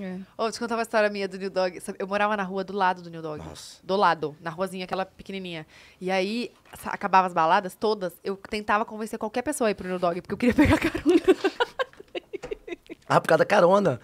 É. Oh, deixa eu contar uma história minha do New Dog. Eu morava na rua do lado do New Dog. Nossa. Do lado, na ruazinha, aquela pequenininha. E aí, acabava as baladas todas, eu tentava convencer qualquer pessoa a ir pro New Dog, porque eu queria pegar carona. ah, por causa da carona.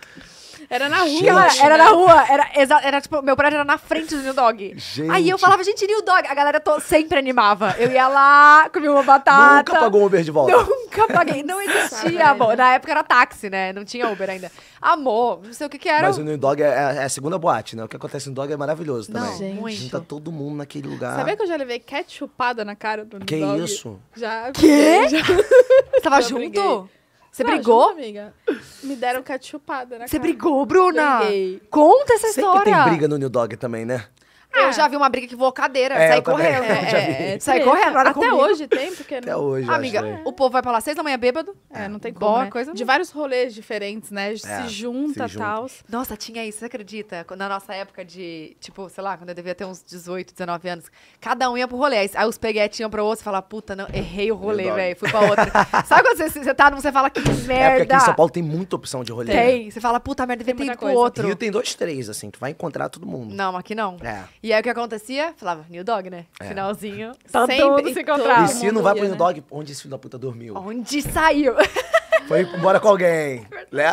Era na rua. Cara, era na rua. Era, era tipo, meu prédio era na frente do New Dog. Gente. Aí eu falava, gente, New Dog. A galera sempre animava. Eu ia lá, comia uma batata. Nunca pagou um Uber de volta nunca paguei. Não existia, né? amor. Na época era táxi, né? Não tinha Uber ainda. Amor, não sei o que que era. Mas o New Dog é, é, é a segunda boate, né? O que acontece no Dog é maravilhoso não, também. Gente. Muito. Junta todo mundo naquele lugar. Sabia que eu já levei ketchupada na cara do New que Dog? Que isso? Já. Quê? Já... Você tava já junto? Briguei. Você brigou? Junto, amiga. Me deram ketchupada na Você cara. Você brigou, Bruna? Briguei. Conta essa Sempre história. Sempre tem briga no New Dog também, né? Ah, eu é. já vi uma briga que voou cadeira. É, sai correndo. É, é, sai correndo. Até comigo. hoje tem, porque. Até hoje. Amiga, né? o povo vai pra lá seis da manhã bêbado. É, não tem como. Boa, né? coisa de vários rolês diferentes, né? É, se junta e tal. Nossa, tinha isso, você acredita? Na nossa época de, tipo, sei lá, quando eu devia ter uns 18, 19 anos, cada um ia pro rolê. Aí os peguetes iam pro outro e falava, puta, não, errei o rolê, velho. Fui pra outra. Sabe quando você, você tá num, você fala, que merda. É porque aqui em São Paulo tem muita opção de rolê. Tem. Né? Você fala, puta merda, devia ter ido pro outro. Rio tem dois, três, assim, tu vai encontrar todo mundo. Não, aqui não. É. E aí o que acontecia? Falava, New Dog, né? É. Finalzinho. Tá sempre se encontrava. E se não vai pro New né? Dog, onde esse filho da puta dormiu? Onde saiu? Foi embora com alguém, é né?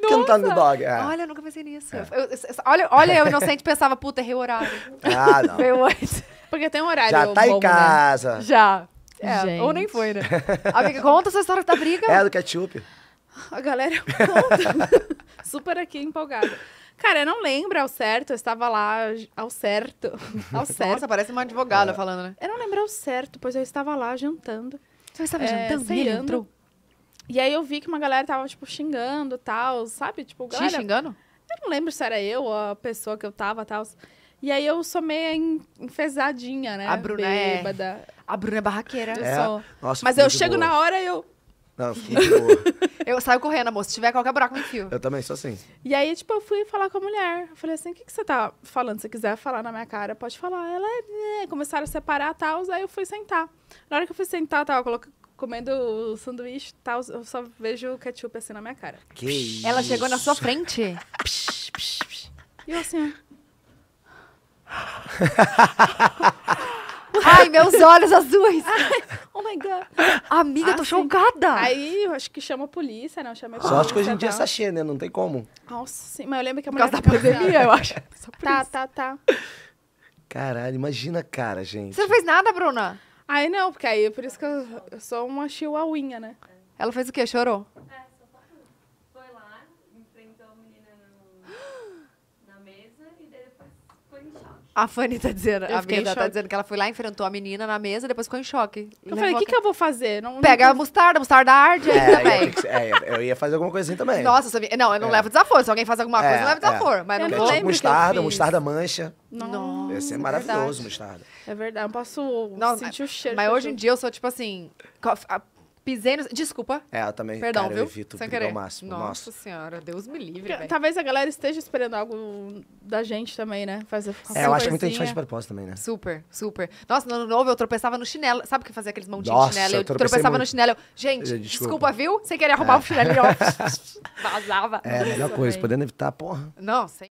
Por que não tá no New Dog? É. Olha, eu nunca pensei nisso. É. Eu, eu, olha, olha, eu inocente pensava, puta, errei o horário. Ah, não. Porque tem um horário Já tá bom, em né? casa. Né? Já. É, ou nem foi, né? Amiga, conta essa história da briga. É, do ketchup. A galera conta. Super aqui empolgada. Cara, eu não lembro ao certo, eu estava lá ao certo. Ao certo. Nossa, parece uma advogada é. falando, né? Eu não lembro ao certo, pois eu estava lá jantando. Você estava é, jantando? Ceando. entrou. E aí eu vi que uma galera tava, tipo, xingando e tal, sabe? Tipo, galera... Te xingando? Eu não lembro se era eu a pessoa que eu tava e tal. E aí eu sou meio enfesadinha, né? A Bruna Bêbada. é... A Bruna é barraqueira. É. Nossa, Mas eu chego boa. na hora e eu... Não, eu saio correndo, amor. Se tiver qualquer buraco, me fio. Eu também, sou assim. E aí, tipo, eu fui falar com a mulher. Eu falei assim, o que, que você tá falando? Se você quiser falar na minha cara, pode falar. Ela é... é. Começaram a separar tal, aí eu fui sentar. Na hora que eu fui sentar, eu tava comendo o sanduíche tal, eu só vejo o ketchup assim na minha cara. Que isso? Ela chegou na sua frente. psh, psh, psh. E eu assim... Ai, meus olhos azuis! Amiga, amiga, assim, tô ah, chocada. Aí eu acho que chama a polícia, não, né? chama a polícia. Só acho que hoje em dia é sachê, né? Não tem como. Nossa, sim, mas eu lembro que a mulher... Por causa da pandemia, assim, eu acho. tá, isso. tá, tá. Caralho, imagina, cara, gente. Você não fez nada, Bruna? Aí não, porque aí é por isso que eu, eu sou uma chihuahuinha, né? Ela fez o quê? Chorou? A Fanny tá dizendo, eu a Mirna tá dizendo que ela foi lá, enfrentou a menina na mesa, depois ficou em choque. Eu falei, o que, que eu vou fazer? Não, Pega não... a mostarda, a mostarda arde é, também. É, eu ia fazer alguma coisa assim também. Nossa, sabia... não, eu não é. levo desaforo. Se alguém faz alguma é, coisa, eu levo é. desaforo. Mas eu não, não lembro Mostarda, mostarda mancha. Nossa. Ia ser é maravilhoso, mostarda. É verdade, eu posso não, sentir o cheiro. Mas hoje em dia eu sou, tipo assim... Pisei no... Desculpa. É, eu também. Perdão, cara, viu? Eu evito Sem querer. máximo. Nossa, Nossa, senhora, Deus me livre. talvez a galera esteja esperando algo da gente também, né? Fazer É, eu acho que muita gente faz de propósito também, né? Super, super. Nossa, no ano novo eu tropeçava no chinelo. Sabe o que fazia aqueles montinhos Nossa, de chinelo? Eu, eu tropeçava muito. no chinelo. Eu, gente, desculpa. desculpa. viu? Sem querer arrumar é. o chinelo vazava. É, a melhor coisa, podendo evitar, porra. Não, sem.